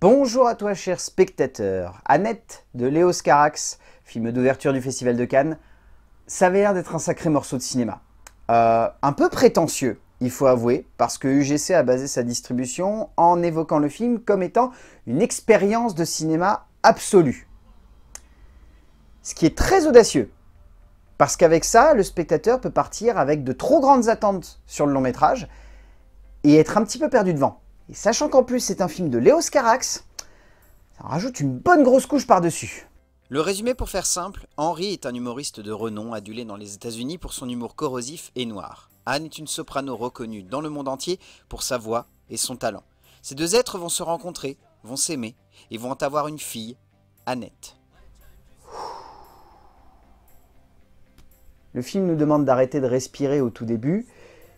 Bonjour à toi cher spectateur. Annette de Léo Scarax, film d'ouverture du Festival de Cannes, ça avait l'air d'être un sacré morceau de cinéma. Euh, un peu prétentieux, il faut avouer, parce que UGC a basé sa distribution en évoquant le film comme étant une expérience de cinéma absolue. Ce qui est très audacieux, parce qu'avec ça, le spectateur peut partir avec de trop grandes attentes sur le long métrage et être un petit peu perdu devant. Et sachant qu'en plus c'est un film de Léo Scarax, ça rajoute une bonne grosse couche par-dessus. Le résumé pour faire simple, Henry est un humoriste de renom adulé dans les États-Unis pour son humour corrosif et noir. Anne est une soprano reconnue dans le monde entier pour sa voix et son talent. Ces deux êtres vont se rencontrer, vont s'aimer et vont avoir une fille, Annette. Le film nous demande d'arrêter de respirer au tout début.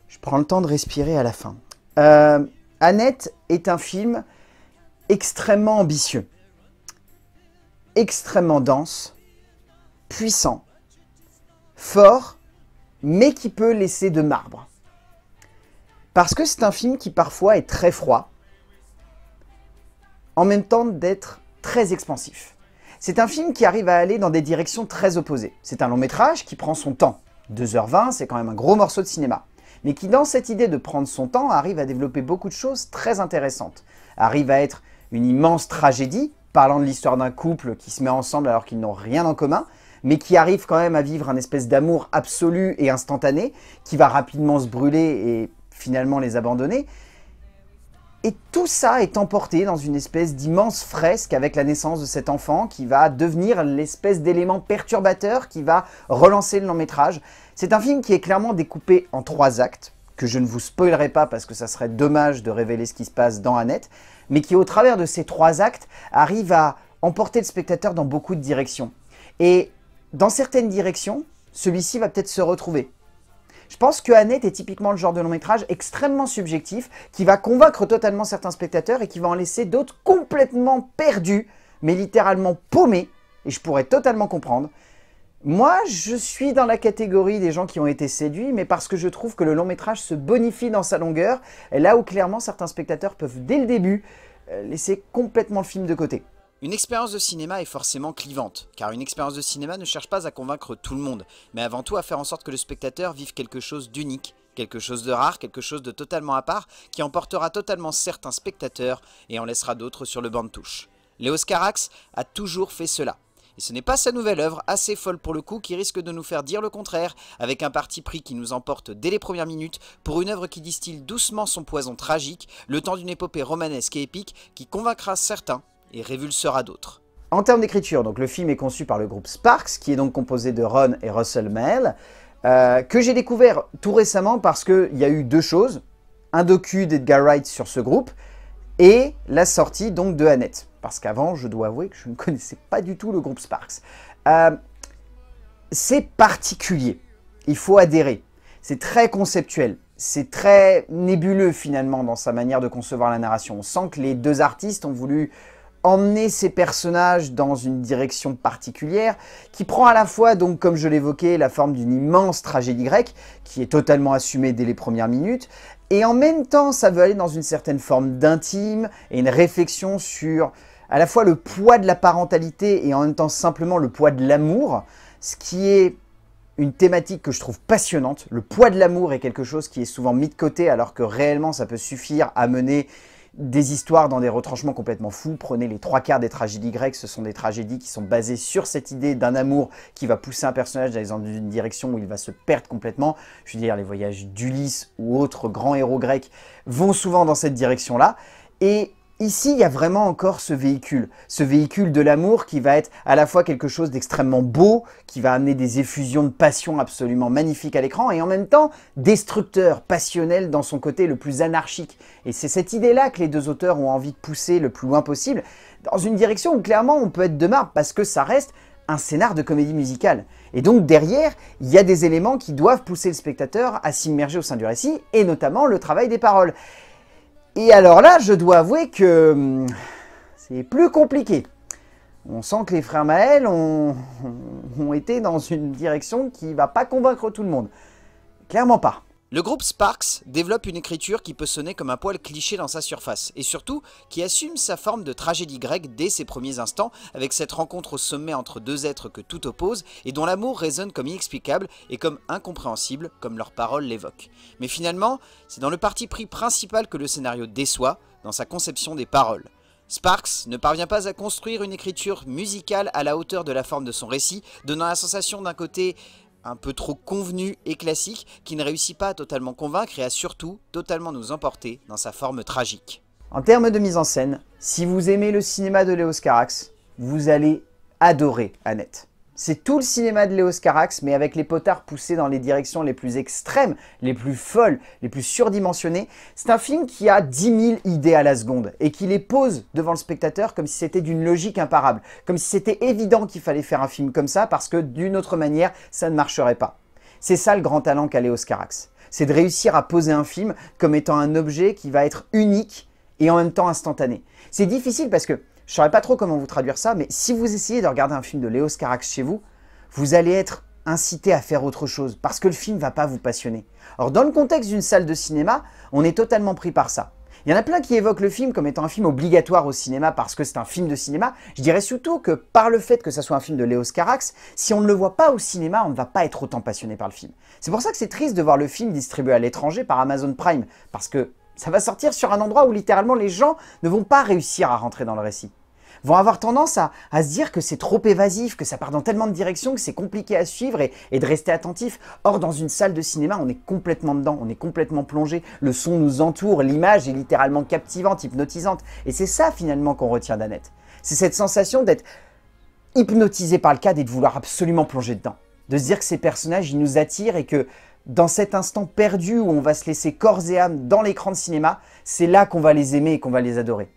Je prends le temps de respirer à la fin. Euh, Annette est un film extrêmement ambitieux, extrêmement dense, puissant, fort, mais qui peut laisser de marbre. Parce que c'est un film qui parfois est très froid, en même temps d'être très expansif. C'est un film qui arrive à aller dans des directions très opposées. C'est un long métrage qui prend son temps. 2h20, c'est quand même un gros morceau de cinéma mais qui dans cette idée de prendre son temps arrive à développer beaucoup de choses très intéressantes. Arrive à être une immense tragédie, parlant de l'histoire d'un couple qui se met ensemble alors qu'ils n'ont rien en commun, mais qui arrive quand même à vivre un espèce d'amour absolu et instantané, qui va rapidement se brûler et finalement les abandonner, et tout ça est emporté dans une espèce d'immense fresque avec la naissance de cet enfant qui va devenir l'espèce d'élément perturbateur qui va relancer le long métrage. C'est un film qui est clairement découpé en trois actes, que je ne vous spoilerai pas parce que ça serait dommage de révéler ce qui se passe dans Annette, mais qui au travers de ces trois actes arrive à emporter le spectateur dans beaucoup de directions. Et dans certaines directions, celui-ci va peut-être se retrouver. Je pense que Annette est typiquement le genre de long métrage extrêmement subjectif qui va convaincre totalement certains spectateurs et qui va en laisser d'autres complètement perdus, mais littéralement paumés, et je pourrais totalement comprendre. Moi, je suis dans la catégorie des gens qui ont été séduits, mais parce que je trouve que le long métrage se bonifie dans sa longueur, là où clairement certains spectateurs peuvent dès le début euh, laisser complètement le film de côté. Une expérience de cinéma est forcément clivante, car une expérience de cinéma ne cherche pas à convaincre tout le monde, mais avant tout à faire en sorte que le spectateur vive quelque chose d'unique, quelque chose de rare, quelque chose de totalement à part, qui emportera totalement certains spectateurs et en laissera d'autres sur le banc de touche. Léo Carax a toujours fait cela. Et ce n'est pas sa nouvelle œuvre, assez folle pour le coup, qui risque de nous faire dire le contraire, avec un parti pris qui nous emporte dès les premières minutes, pour une œuvre qui distille doucement son poison tragique, le temps d'une épopée romanesque et épique, qui convaincra certains et révulsera d'autres. En termes d'écriture, donc le film est conçu par le groupe Sparks, qui est donc composé de Ron et Russell Mell, euh, que j'ai découvert tout récemment parce qu'il y a eu deux choses. Un docu d'Edgar Wright sur ce groupe, et la sortie donc de Annette. Parce qu'avant, je dois avouer que je ne connaissais pas du tout le groupe Sparks. Euh, c'est particulier, il faut adhérer. C'est très conceptuel, c'est très nébuleux finalement dans sa manière de concevoir la narration. On sent que les deux artistes ont voulu emmener ces personnages dans une direction particulière qui prend à la fois, donc comme je l'évoquais, la forme d'une immense tragédie grecque qui est totalement assumée dès les premières minutes et en même temps ça veut aller dans une certaine forme d'intime et une réflexion sur à la fois le poids de la parentalité et en même temps simplement le poids de l'amour, ce qui est une thématique que je trouve passionnante. Le poids de l'amour est quelque chose qui est souvent mis de côté alors que réellement ça peut suffire à mener des histoires dans des retranchements complètement fous. Prenez les trois quarts des tragédies grecques, ce sont des tragédies qui sont basées sur cette idée d'un amour qui va pousser un personnage dans une direction où il va se perdre complètement. Je veux dire, les voyages d'Ulysse ou autres grands héros grecs vont souvent dans cette direction-là. Et Ici, il y a vraiment encore ce véhicule, ce véhicule de l'amour qui va être à la fois quelque chose d'extrêmement beau, qui va amener des effusions de passion absolument magnifiques à l'écran, et en même temps destructeur, passionnel dans son côté le plus anarchique. Et c'est cette idée-là que les deux auteurs ont envie de pousser le plus loin possible, dans une direction où clairement on peut être de marbre, parce que ça reste un scénar de comédie musicale. Et donc derrière, il y a des éléments qui doivent pousser le spectateur à s'immerger au sein du récit, et notamment le travail des paroles. Et alors là, je dois avouer que hum, c'est plus compliqué. On sent que les frères Maël ont, ont été dans une direction qui ne va pas convaincre tout le monde. Clairement pas. Le groupe Sparks développe une écriture qui peut sonner comme un poil cliché dans sa surface, et surtout qui assume sa forme de tragédie grecque dès ses premiers instants, avec cette rencontre au sommet entre deux êtres que tout oppose, et dont l'amour résonne comme inexplicable et comme incompréhensible, comme leurs paroles l'évoquent. Mais finalement, c'est dans le parti pris principal que le scénario déçoit, dans sa conception des paroles. Sparks ne parvient pas à construire une écriture musicale à la hauteur de la forme de son récit, donnant la sensation d'un côté un peu trop convenu et classique qui ne réussit pas à totalement convaincre et à surtout totalement nous emporter dans sa forme tragique. En termes de mise en scène, si vous aimez le cinéma de Léo Scarax, vous allez adorer Annette. C'est tout le cinéma de Léos Carax, mais avec les potards poussés dans les directions les plus extrêmes, les plus folles, les plus surdimensionnées. C'est un film qui a 10 000 idées à la seconde et qui les pose devant le spectateur comme si c'était d'une logique imparable, comme si c'était évident qu'il fallait faire un film comme ça parce que d'une autre manière, ça ne marcherait pas. C'est ça le grand talent qu'a Léos Carax. C'est de réussir à poser un film comme étant un objet qui va être unique et en même temps instantané. C'est difficile parce que je ne saurais pas trop comment vous traduire ça, mais si vous essayez de regarder un film de Léo Scarax chez vous, vous allez être incité à faire autre chose, parce que le film ne va pas vous passionner. Or, dans le contexte d'une salle de cinéma, on est totalement pris par ça. Il y en a plein qui évoquent le film comme étant un film obligatoire au cinéma parce que c'est un film de cinéma. Je dirais surtout que par le fait que ça soit un film de Léo Scarax, si on ne le voit pas au cinéma, on ne va pas être autant passionné par le film. C'est pour ça que c'est triste de voir le film distribué à l'étranger par Amazon Prime, parce que ça va sortir sur un endroit où littéralement les gens ne vont pas réussir à rentrer dans le récit vont avoir tendance à, se dire que c'est trop évasif, que ça part dans tellement de directions que c'est compliqué à suivre et, et, de rester attentif. Or, dans une salle de cinéma, on est complètement dedans, on est complètement plongé, le son nous entoure, l'image est littéralement captivante, hypnotisante. Et c'est ça finalement qu'on retient d'Annette. C'est cette sensation d'être hypnotisé par le cadre et de vouloir absolument plonger dedans. De se dire que ces personnages, ils nous attirent et que dans cet instant perdu où on va se laisser corps et âme dans l'écran de cinéma, c'est là qu'on va les aimer et qu'on va les adorer.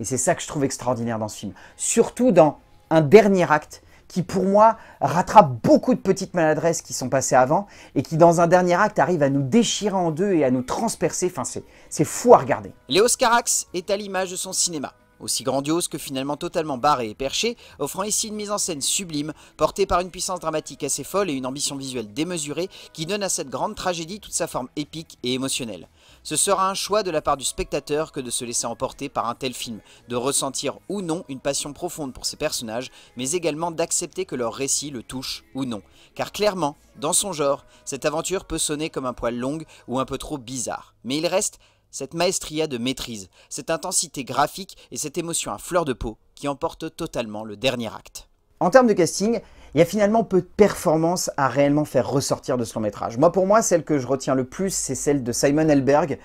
Et c'est ça que je trouve extraordinaire dans ce film. Surtout dans un dernier acte qui, pour moi, rattrape beaucoup de petites maladresses qui sont passées avant et qui, dans un dernier acte, arrive à nous déchirer en deux et à nous transpercer. Enfin, c'est fou à regarder. Léo Carax est à l'image de son cinéma aussi grandiose que finalement totalement barré et perché, offrant ici une mise en scène sublime, portée par une puissance dramatique assez folle et une ambition visuelle démesurée qui donne à cette grande tragédie toute sa forme épique et émotionnelle. Ce sera un choix de la part du spectateur que de se laisser emporter par un tel film, de ressentir ou non une passion profonde pour ses personnages, mais également d'accepter que leur récit le touche ou non. Car clairement, dans son genre, cette aventure peut sonner comme un poil long ou un peu trop bizarre. Mais il reste cette maestria de maîtrise, cette intensité graphique et cette émotion à fleur de peau qui emporte totalement le dernier acte. En termes de casting, il y a finalement peu de performances à réellement faire ressortir de ce long métrage. Moi, pour moi, celle que je retiens le plus, c'est celle de Simon Elberg,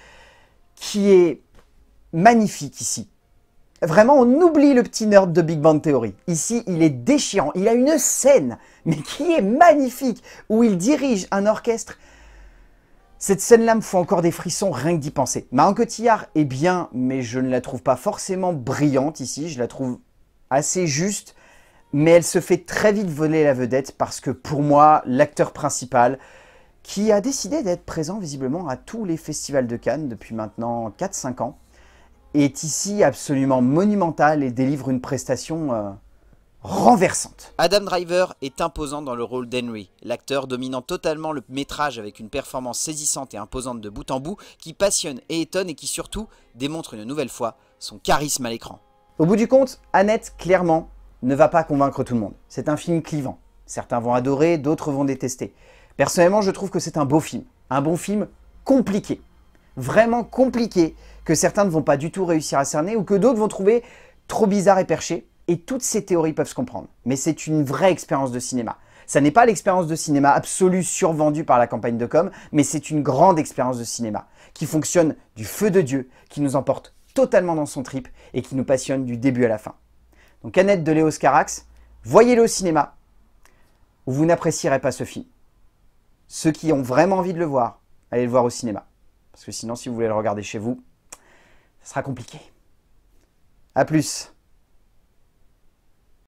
qui est magnifique ici. Vraiment, on oublie le petit nerd de Big Bang Theory. Ici, il est déchirant. Il a une scène, mais qui est magnifique, où il dirige un orchestre. Cette scène-là me fait encore des frissons, rien que d'y penser. Marion Cotillard est bien, mais je ne la trouve pas forcément brillante ici. Je la trouve assez juste mais elle se fait très vite voler la vedette parce que pour moi, l'acteur principal, qui a décidé d'être présent visiblement à tous les festivals de Cannes depuis maintenant 4-5 ans, est ici absolument monumental et délivre une prestation euh, renversante. Adam Driver est imposant dans le rôle d'Henry, l'acteur dominant totalement le métrage avec une performance saisissante et imposante de bout en bout qui passionne et étonne et qui surtout démontre une nouvelle fois son charisme à l'écran. Au bout du compte, Annette, clairement, ne va pas convaincre tout le monde. C'est un film clivant. Certains vont adorer, d'autres vont détester. Personnellement, je trouve que c'est un beau film. Un bon film compliqué. Vraiment compliqué, que certains ne vont pas du tout réussir à cerner ou que d'autres vont trouver trop bizarre et perché. Et toutes ces théories peuvent se comprendre. Mais c'est une vraie expérience de cinéma. Ça n'est pas l'expérience de cinéma absolue survendue par la campagne de com, mais c'est une grande expérience de cinéma qui fonctionne du feu de Dieu, qui nous emporte totalement dans son trip et qui nous passionne du début à la fin donc Annette de Léo Scarax, voyez-le au cinéma, où vous n'apprécierez pas ce film. Ceux qui ont vraiment envie de le voir, allez le voir au cinéma. Parce que sinon, si vous voulez le regarder chez vous, ça sera compliqué. A plus